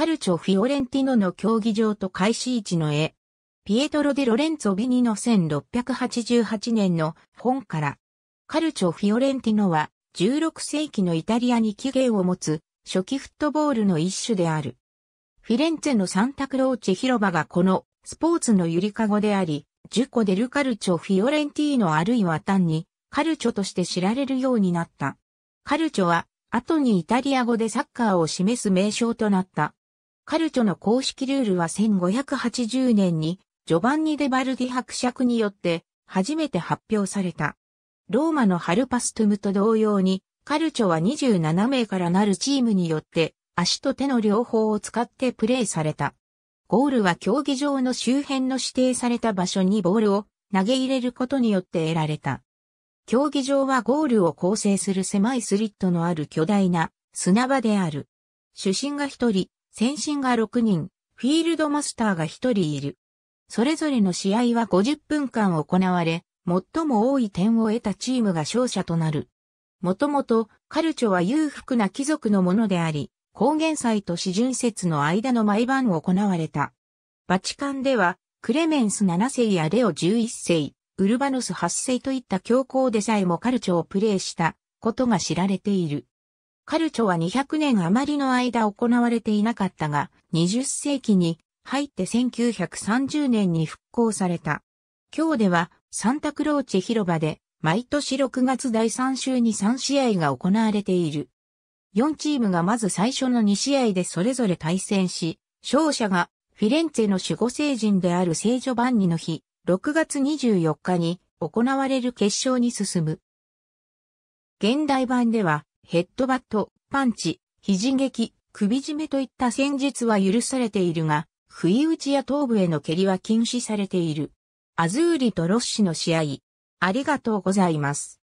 カルチョ・フィオレンティノの競技場と開始位置の絵。ピエトロ・デ・ロレンツォ・ビニの1688年の本から。カルチョ・フィオレンティノは16世紀のイタリアに起源を持つ初期フットボールの一種である。フィレンツェのサンタクローチ広場がこのスポーツのゆりかごであり、ジュコ・デル・カルチョ・フィオレンティーノあるいは単にカルチョとして知られるようになった。カルチョは後にイタリア語でサッカーを示す名称となった。カルチョの公式ルールは1580年にジョバンニ・デ・バルディ伯爵によって初めて発表された。ローマのハルパストゥムと同様に、カルチョは27名からなるチームによって足と手の両方を使ってプレーされた。ゴールは競技場の周辺の指定された場所にボールを投げ入れることによって得られた。競技場はゴールを構成する狭いスリットのある巨大な砂場である。主審が一人、先進が6人、フィールドマスターが1人いる。それぞれの試合は50分間行われ、最も多い点を得たチームが勝者となる。もともと、カルチョは裕福な貴族のものであり、高原祭と四巡節の間の毎晩行われた。バチカンでは、クレメンス7世やレオ11世、ウルバノス8世といった教皇でさえもカルチョをプレーしたことが知られている。カルチョは200年余りの間行われていなかったが、20世紀に入って1930年に復興された。今日ではサンタクローチ広場で毎年6月第3週に3試合が行われている。4チームがまず最初の2試合でそれぞれ対戦し、勝者がフィレンツェの守護聖人である聖女万ンの日、6月24日に行われる決勝に進む。現代版ではヘッドバット、パンチ、肘撃、首締めといった戦術は許されているが、不意打ちや頭部への蹴りは禁止されている。アズーリとロッシの試合。ありがとうございます。